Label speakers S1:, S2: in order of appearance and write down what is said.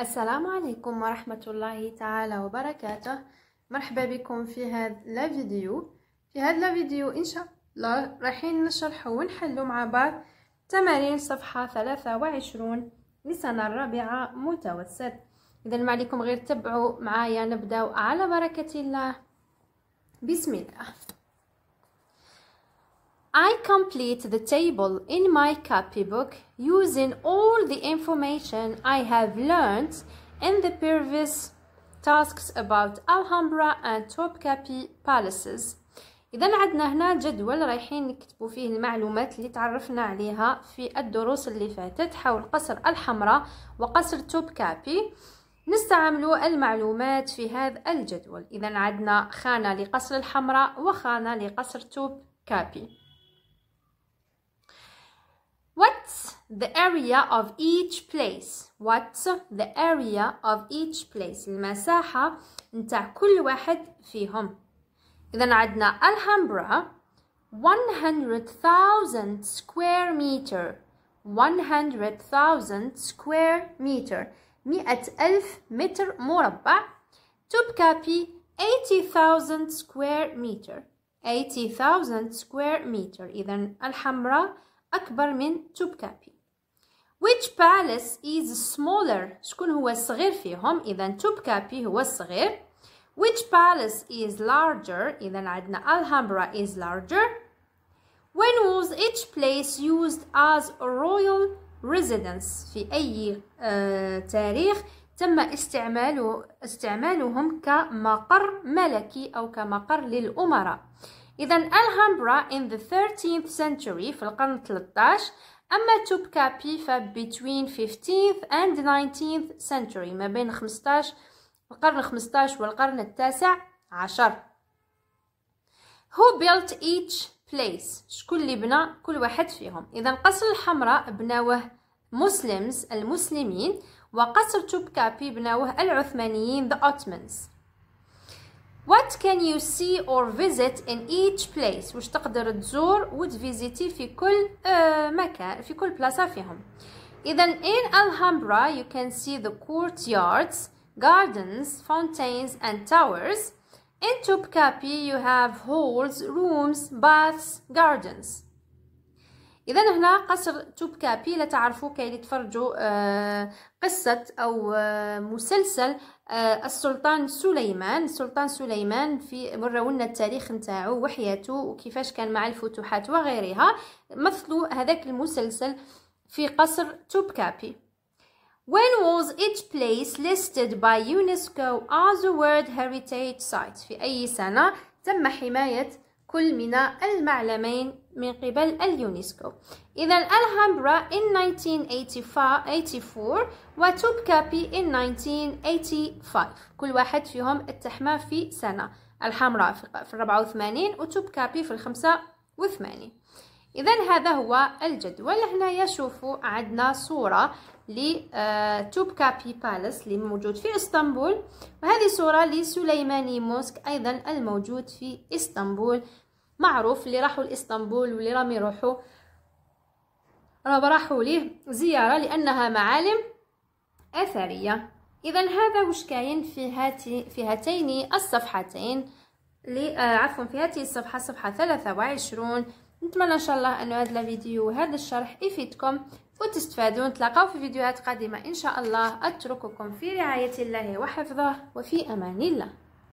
S1: السلام عليكم ورحمة الله تعالى وبركاته مرحبا بكم في هذا الفيديو في هذا الفيديو إن شاء الله رايحين نشرح ونحلو مع بعض تمارين صفحة 23 لسنة الرابعة متوسط إذا ما عليكم غير تبعوا معايا نبداو على بركة الله بسم الله I complete the table in my copybook using all the information I have learned in the previous tasks about Alhambra and Topkapi palaces إذا عندنا هنا جدول رايحين نكتبوا فيه المعلومات اللي تعرفنا عليها في الدروس اللي فاتت حول قصر الحمراء وقصر توبكابي نستعملوا المعلومات في هذا الجدول إذا عندنا خانة لقصر الحمراء وخانة لقصر توبكابي What's the area of each place? What's the area of each place? المساحة نتاع كل واحد فيهم. إذا عندنا Alhambra 100,000 square meter 100,000 square meter 100,000 متر مربع Tubkapi 80,000 square meter 80,000 square meter إذا الحمراء أكبر من توبكابي which palace is smaller شكون هو الصغير فيهم إذا توبكابي هو الصغير which palace is larger إذا عندنا Alhambra is larger when was each place used as a royal residence في أي آه، تاريخ تم استعمال استعمالهم كمقر ملكي أو كمقر للأمراء إذا الهامبرا in the 13th century في القرن 13 أما توبكابي ف between 15th and 19th century ما بين 15 القرن 15 والقرن التاسع عشر Who built each place شكون اللي بنى كل واحد فيهم إذا قصر الحمراء بناوه مسلمز المسلمين وقصر توبكابي بناوه العثمانيين the Ottomans What can you see or visit in each place واش تقدر تزور وتفيزيتي في كل مكان في كل بلاصة فيهم إذا in Alhambra you can see the courtyards gardens fountains and towers in Topkapi you have halls rooms baths gardens اذا هنا قصر توبكابي لا تعرفوا كاين اللي تفرجوا آه، قصه او آه، مسلسل آه، السلطان سليمان السلطان سليمان في مرونا التاريخ نتاعو وحياته وكيفاش كان مع الفتوحات وغيرها مثلوا هذاك المسلسل في قصر توبكابي When was each place listed by UNESCO as a World Heritage Site؟ في أي سنة تم حماية كل من المعلمين من قبل اليونسكو إذا الألهامبرا in 1984 وتوبكابي in 1985 كل واحد فيهم التحمى في سنة الحمراء في 84 وتوبكابي في 85 إذا هذا هو الجدول هنا يشوفوا عندنا صورة لتوبكابي آه، بالاس اللي موجود في اسطنبول وهذه صورة لسليماني موسك أيضا الموجود في اسطنبول معروف اللي راحوا لاسطنبول واللي راهم يروحوا راه راحوا ليه زياره لانها معالم اثريه اذا هذا واش كاين في هاتي في هاتين الصفحتين لي آه، عفوا في هاتي الصفحه الصفحه 23 نتمنى ان شاء الله ان هذا الفيديو وهذا الشرح يفيدكم وتستفادوا نتلاقاو في فيديوهات قادمه ان شاء الله اترككم في رعايه الله وحفظه وفي امان الله